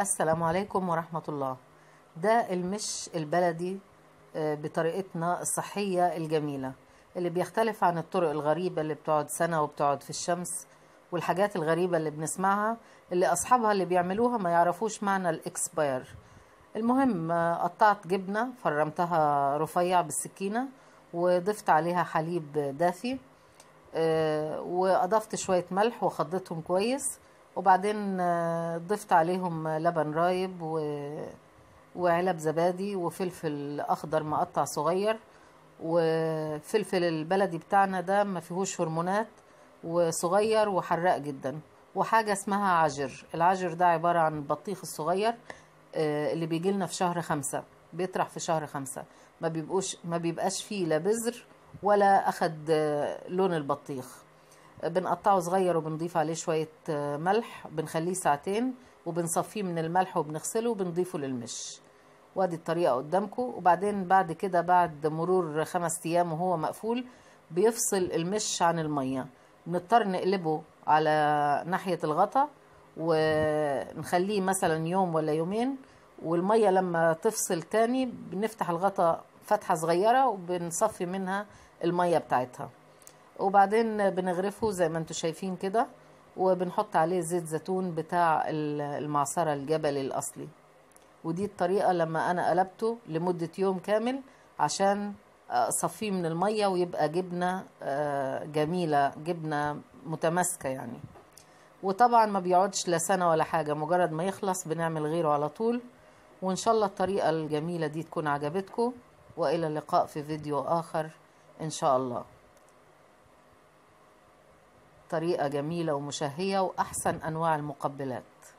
السلام عليكم ورحمة الله ده المش البلدي آه، بطريقتنا الصحية الجميلة اللي بيختلف عن الطرق الغريبة اللي بتقعد سنة وبتقعد في الشمس والحاجات الغريبة اللي بنسمعها اللي أصحابها اللي بيعملوها ما يعرفوش معنى الإكسباير المهم آه، قطعت جبنة فرمتها رفيع بالسكينة وضفت عليها حليب دافي آه، وأضفت شوية ملح وخضتهم كويس وبعدين آه، ضفت عليهم لبن رايب و... وعلب زبادي وفلفل اخضر مقطع صغير وفلفل البلدي بتاعنا ده ما فيهوش هرمونات وصغير وحراق جدا وحاجة اسمها عجر العجر ده عبارة عن البطيخ الصغير آه، اللي بيجي لنا في شهر خمسة بيطرح في شهر خمسة ما بيبقوش ما بيبقاش فيه لا بذر ولا اخد آه، لون البطيخ بنقطعه صغير وبنضيف عليه شوية آه، ملح بنخليه ساعتين وبنصفيه من الملح وبنغسله وبنضيفه للمش وادي الطريقة قدامكم وبعدين بعد كده بعد مرور خمس أيام وهو مقفول بيفصل المش عن المية بنضطر نقلبه على ناحية الغطا ونخليه مثلا يوم ولا يومين والمية لما تفصل تاني بنفتح الغطا فتحة صغيرة وبنصفي منها المية بتاعتها وبعدين بنغرفه زي ما انتم شايفين كده وبنحط عليه زيت زيتون بتاع المعصرة الجبلي الأصلي ودي الطريقة لما أنا قلبته لمدة يوم كامل عشان صفيه من المية ويبقى جبنة آه، جميلة جبنة متماسكة يعني وطبعا ما بيقعدش لا سنة ولا حاجة مجرد ما يخلص بنعمل غيره على طول وإن شاء الله الطريقة الجميلة دي تكون عجبتكم وإلى اللقاء في فيديو آخر إن شاء الله بطريقة جميلة ومشهية وأحسن أنواع المقبلات